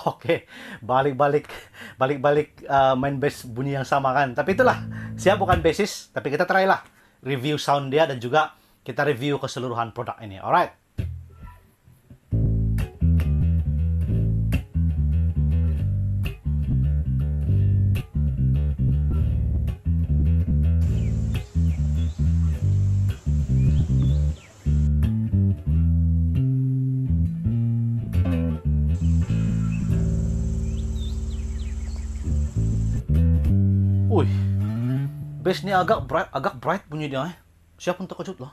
Oke, balik-balik balik-balik uh, main bass bunyi yang sama kan. Tapi itulah, siap bukan basis, tapi kita try lah review sound dia dan juga kita review keseluruhan produk ini. Alright. Wih, bass ini agak bright, agak bright bunyi dia. Eh. Siapa untuk terkejut lah.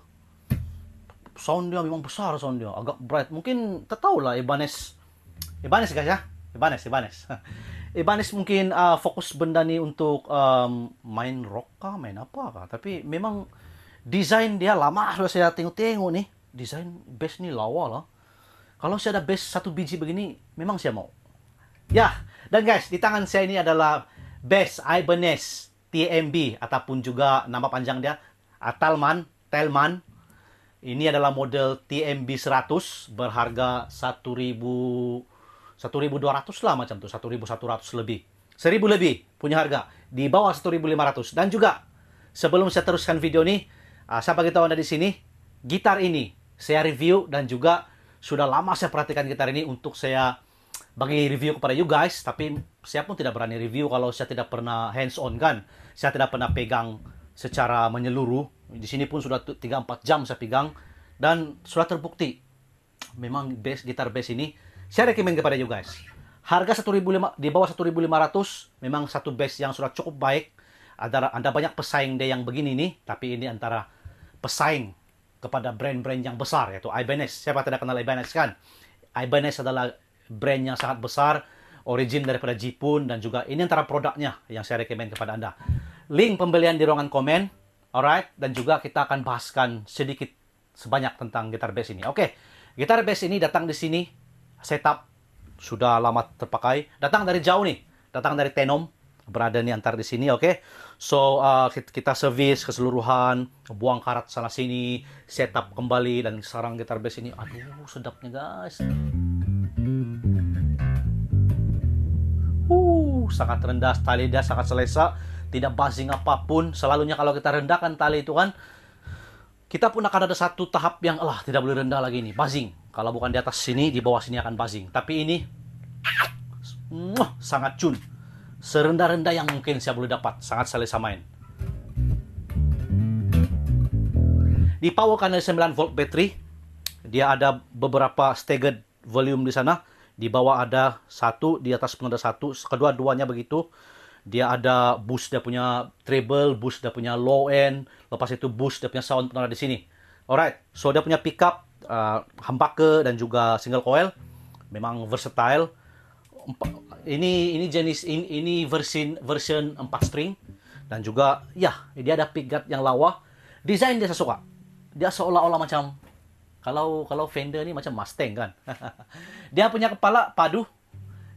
Sound dia memang besar sound dia, agak bright. Mungkin tahu lah Ibanez. Ibanez guys ya. Ibanez, Ibanez. Ibanez mungkin uh, fokus benda ni untuk um, main rock kah, main apa kah. Tapi memang desain dia lama sudah saya tengok-tengok nih. Desain bass ni lawa lah. Kalau saya ada bass satu biji begini, memang saya mau. Ya, dan guys, di tangan saya ini adalah Best Ibanez TMB ataupun juga nama panjang dia Atalman Telman. Ini adalah model TMB 100 berharga 1000 1200 lah macam tuh, 1100 lebih. 1000 lebih punya harga di bawah 1500 dan juga sebelum saya teruskan video ini, ah, saya bagi tahu Anda di sini gitar ini saya review dan juga sudah lama saya perhatikan gitar ini untuk saya bagi review kepada you guys, tapi saya pun tidak berani review kalau saya tidak pernah hands on kan. Saya tidak pernah pegang secara menyeluruh. Di sini pun sudah 3 4 jam saya pegang dan sudah terbukti memang bass gitar bass ini saya rekomen kepada you guys. Harga 1500 di bawah 1500 memang satu bass yang sudah cukup baik. Ada ada banyak pesaing deh yang begini nih, tapi ini antara pesaing kepada brand-brand yang besar yaitu Ibanez. Siapa tidak kenal Ibanez kan? Ibanez adalah brand yang sangat besar, origin daripada Jipun, dan juga ini antara produknya yang saya rekomend kepada Anda. Link pembelian di ruangan komen, alright, dan juga kita akan bahaskan sedikit sebanyak tentang gitar bass ini. Oke, okay. gitar bass ini datang di sini, setup sudah lama terpakai, datang dari jauh nih, datang dari Tenom, berada nih antar di sini, oke? Okay? So uh, kita servis keseluruhan, buang karat sana sini, setup kembali dan sarang gitar bass ini, aduh sedapnya guys. sangat rendah tali dia sangat selesa tidak basing apapun selalunya kalau kita rendahkan tali itu kan kita pun akan ada satu tahap yang lah tidak boleh rendah lagi ini, basing kalau bukan di atas sini di bawah sini akan basing tapi ini sangat cun serendah-rendah yang mungkin saya boleh dapat sangat selesa main power dari 9 volt battery dia ada beberapa staggered volume di sana di bawah ada satu di atas pun ada satu kedua duanya begitu dia ada boost dia punya treble boost dia punya low end lepas itu boost dia punya sound pun ada di sini alright so dia punya pickup uh, dan juga single coil memang versatile ini ini jenis ini, ini versi version 4 string dan juga ya dia ada pickup yang lawa desain dia saya suka dia seolah-olah macam kalau kalau Fender ni macam Mustang kan. dia punya kepala padu.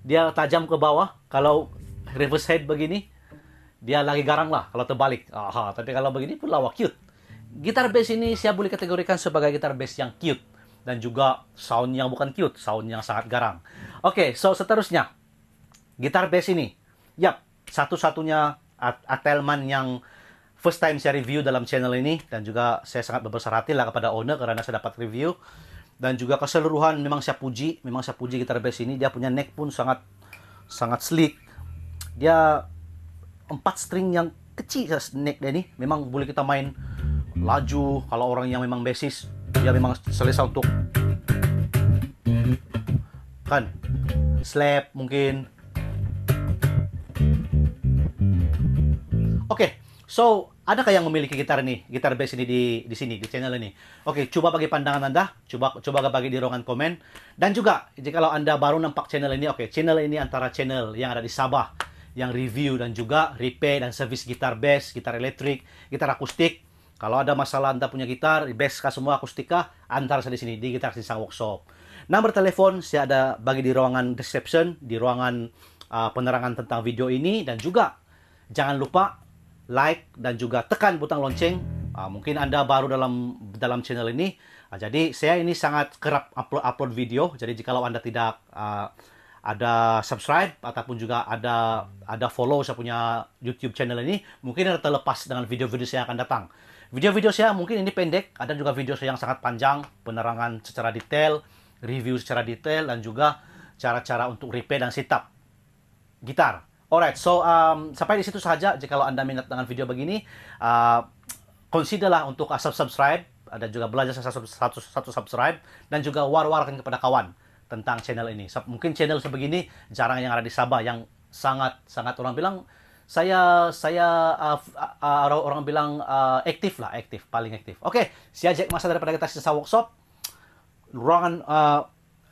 Dia tajam ke bawah. Kalau reverse head begini, dia lagi garang lah kalau terbalik. Aha, tapi kalau begini pun lawak cute. Gitar bass ini saya boleh kategorikan sebagai gitar bass yang cute dan juga sound yang bukan cute, sound yang sangat garang. Oke, okay, so seterusnya gitar bass ini. Yap, satu-satunya Atelman yang first time saya review dalam channel ini dan juga saya sangat berbesar hati lah kepada owner karena saya dapat review dan juga keseluruhan memang saya puji memang saya puji gitar bass ini dia punya neck pun sangat sangat sleek dia empat string yang kecil neck dia ini memang boleh kita main laju kalau orang yang memang basis dia memang selesai untuk kan slap mungkin oke okay, so ada kayak yang memiliki gitar nih, gitar bass ini di di sini di channel ini? Oke, coba bagi pandangan Anda, coba coba bagi di ruangan komen dan juga jika kalau Anda baru nampak channel ini, oke, channel ini antara channel yang ada di Sabah yang review dan juga repair dan service gitar bass, gitar elektrik, gitar akustik. Kalau ada masalah Anda punya gitar, bass kah semua akustika, antar saya di sini di Gitar Sinsang Workshop. Nomor telepon saya ada bagi di ruangan reception, di ruangan uh, penerangan tentang video ini dan juga jangan lupa like dan juga tekan butang lonceng. Uh, mungkin Anda baru dalam dalam channel ini. Uh, jadi saya ini sangat kerap upload upload video. Jadi jikalau Anda tidak uh, ada subscribe ataupun juga ada ada follow saya punya YouTube channel ini, mungkin Anda terlepas dengan video-video saya akan datang. Video-video saya mungkin ini pendek, ada juga video saya yang sangat panjang, penerangan secara detail, review secara detail dan juga cara-cara untuk repair dan setup gitar. Alright, so um, sampai di situ saja. Jika Anda minat dengan video begini, uh, considerlah untuk uh, subscribe Ada juga belajar satu, satu, satu subscribe dan juga war-warkan kepada kawan tentang channel ini. Mungkin channel sebegini jarang yang ada di Sabah yang sangat sangat orang bilang saya saya uh, uh, orang bilang uh, aktif lah, aktif paling aktif. Oke, okay, si Jack Masa daripada kita sisa workshop. Ruangan uh,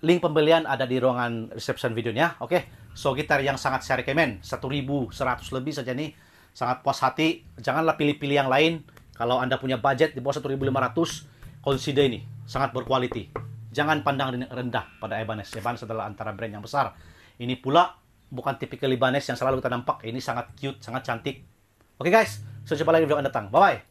link pembelian ada di ruangan reception videonya. Oke. Okay? so gitar yang sangat saya rekomen 1000 100 lebih saja nih sangat puas hati janganlah pilih-pilih yang lain kalau anda punya budget di bawah 1500 consider ini sangat berkualiti jangan pandang rendah pada Ibanez Ibanez adalah antara brand yang besar ini pula bukan tipikal Ibanez yang selalu kita nampak ini sangat cute sangat cantik oke okay guys so jumpa lagi di video akan datang bye bye